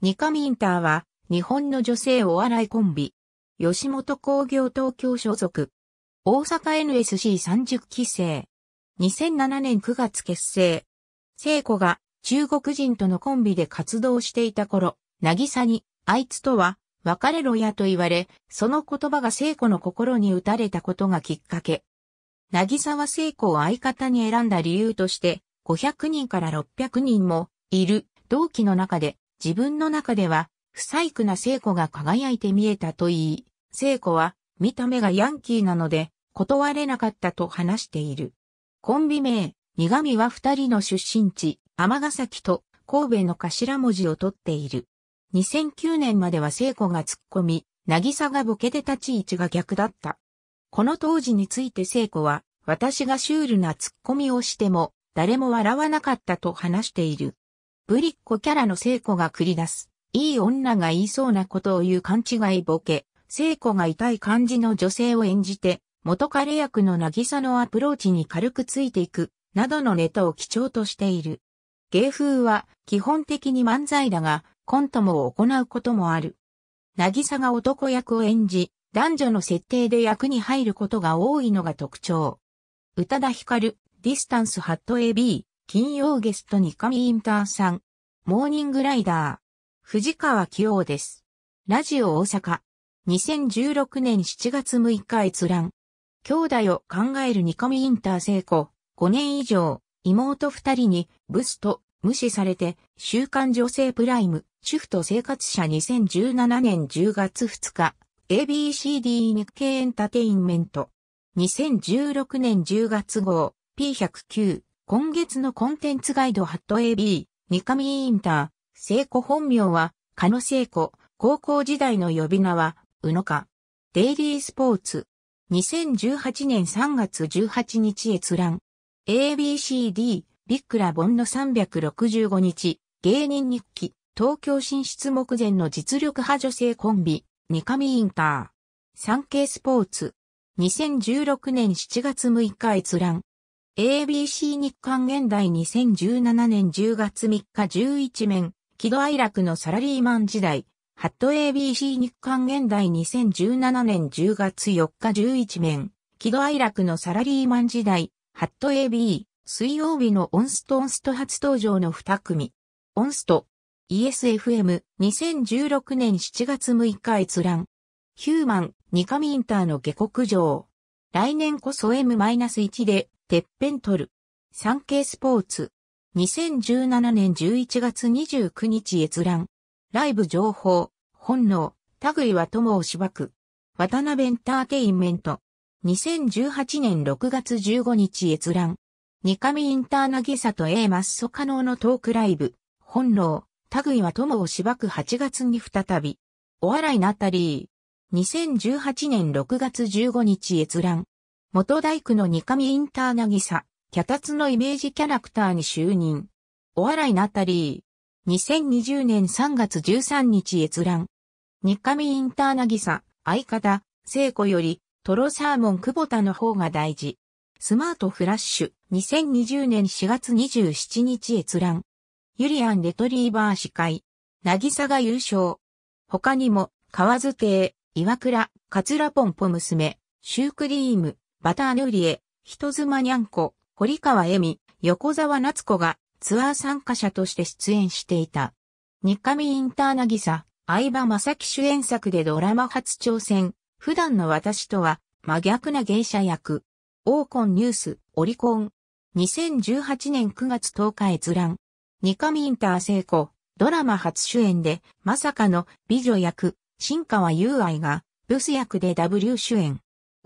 ニカミンターは、日本の女性お笑いコンビ。吉本工業東京所属。大阪 NSC30 期生。2007年9月結成。聖子が中国人とのコンビで活動していた頃、渚に、あいつとは、別れろやと言われ、その言葉が聖子の心に打たれたことがきっかけ。渚は聖子を相方に選んだ理由として、500人から600人も、いる、同期の中で、自分の中では、不細工な聖子が輝いて見えたと言い、聖子は、見た目がヤンキーなので、断れなかったと話している。コンビ名、苦味は二人の出身地、尼崎と神戸の頭文字を取っている。2009年までは聖子が突っ込み、渚がボケで立ち位置が逆だった。この当時について聖子は、私がシュールな突っ込みをしても、誰も笑わなかったと話している。ぶりっ子キャラの聖子が繰り出す。いい女が言いそうなことを言う勘違いボケ。聖子が痛い感じの女性を演じて、元彼役の渚のアプローチに軽くついていく、などのネタを基調としている。芸風は基本的に漫才だが、コントも行うこともある。渚が男役を演じ、男女の設定で役に入ることが多いのが特徴。宇多田ヒカル、ディスタンスハット AB、金曜ゲストに神インターさん、モーニングライダー、藤川清です。ラジオ大阪、2016年7月6日閲覧。兄弟を考えるニカミインター成功、5年以上、妹二人に、ブスと、無視されて、週刊女性プライム、主婦と生活者2017年10月2日、ABCD 日経エンタテインメント。2016年10月号、P109。今月のコンテンツガイドハット AB、三上インター、聖子本名は、カノ聖子、高校時代の呼び名は、宇野か。デイリースポーツ。2018年3月18日閲覧。ABCD、ビックラボンの365日、芸人日記、東京進出目前の実力派女性コンビ、三上インター。産経スポーツ。2016年7月6日閲覧。ABC 日刊現代2017年10月3日11面、喜怒愛楽のサラリーマン時代、ハット ABC 日刊現代2017年10月4日11面、喜怒愛楽のサラリーマン時代、ハット AB、水曜日のオンストオンスト初登場の2組。オンスト、ESFM、2016年7月6日閲覧。ヒューマン、ニカミンターの下克上。来年こそ M-1 でてっぺん取る。ケイスポーツ。2017年11月29日閲覧。ライブ情報、本能、類は友をしばく。渡辺エンターテインメント。2018年6月15日閲覧。ニカミインターナギサと A マッソ可能のトークライブ。本能、類は友をしばく8月に再び。お笑いナタリー。2018年6月15日閲覧。元大工の二上インターナギサ、脚立のイメージキャラクターに就任。お笑いナタリー。2020年3月13日閲覧。二上インターナギサ、相方、聖子より、トロサーモン久保田の方が大事。スマートフラッシュ、2020年4月27日閲覧。ユリアンレトリーバー司会。なぎさが優勝。他にも、河津亭、岩倉、カツラポンポ娘、シュークリーム、バターヌーリエ、人妻にゃんこ、堀川恵美、横沢夏子がツアー参加者として出演していた。日上インターナギサ、相葉正樹主演作でドラマ初挑戦、普段の私とは真逆な芸者役、オーコンニュース、オリコン、2018年9月10日閲覧、カ上インター聖子、ドラマ初主演でまさかの美女役、新川優愛がブス役で W 主演。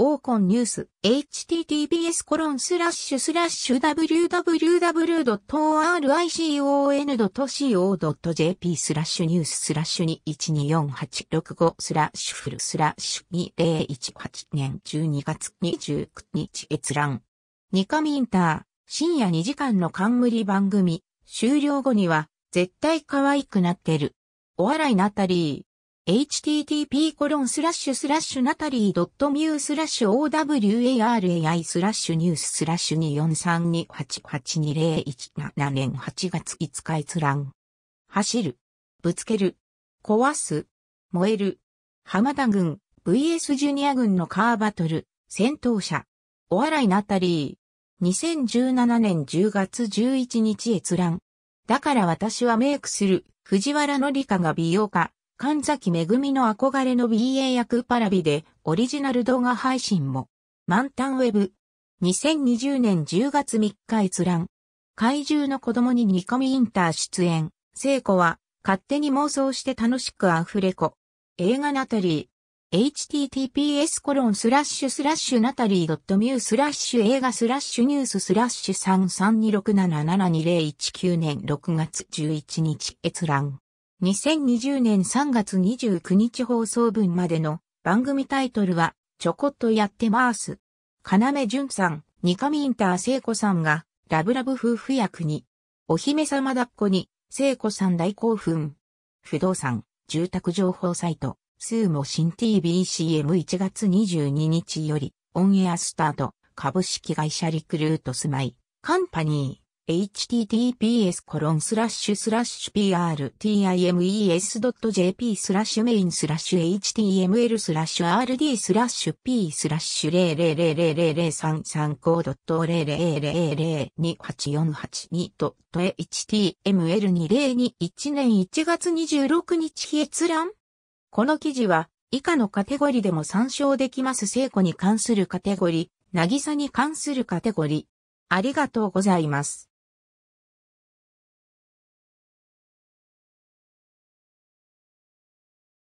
オーコンニュース、https コロンスラッシュスラッシュ w w w r i c o n c o j p スラッシュニューススラッシュ212865スラッシュフルスラッシュ2018年12月29日閲覧。ニカミンター、深夜2時間の冠番組、終了後には、絶対可愛くなってる。お笑いナタリー。http コロンスラッシュスラッシュナタリー .mu スラッシュ o w a r a i スラッシュニューススラッシュ243288201年8月5日閲覧。走る。ぶつける。壊す。燃える。浜田軍 VS ジュニア軍のカーバトル。戦闘車。お笑いナタリー。2017年10月11日閲覧。だから私はメイクする。藤原紀香が美容家。神崎めぐみの憧れの BA 役パラビでオリジナル動画配信も。満タンウェブ。2020年10月3日閲覧。怪獣の子供に煮込みインター出演。聖子は勝手に妄想して楽しくアフレコ。映画ナタリー。https コロンスラッシュスラッシュナタリー .mu スラッシュ映画スラッシュニューススラッシュ3326772019年6月11日閲覧。2020年3月29日放送分までの番組タイトルは、ちょこっとやってまーす。目淳さん、ニカミンター聖子さんが、ラブラブ夫婦役に、お姫様抱っこに、聖子さん大興奮。不動産、住宅情報サイト、スーモ新 TVCM1 月22日より、オンエアスタート、株式会社リクルートスマイ、カンパニー。https コロンスラッシュスラッシュ prtimes.jp スラッシュメインスラッシュ html スラッシュ rd スラッシュ p スラッシュ0000033コードと000028482と html2021 年1月26日閲覧この記事は以下のカテゴリでも参照できます聖子に関するカテゴリ、渚に関するカテゴリ。ありがとうございます。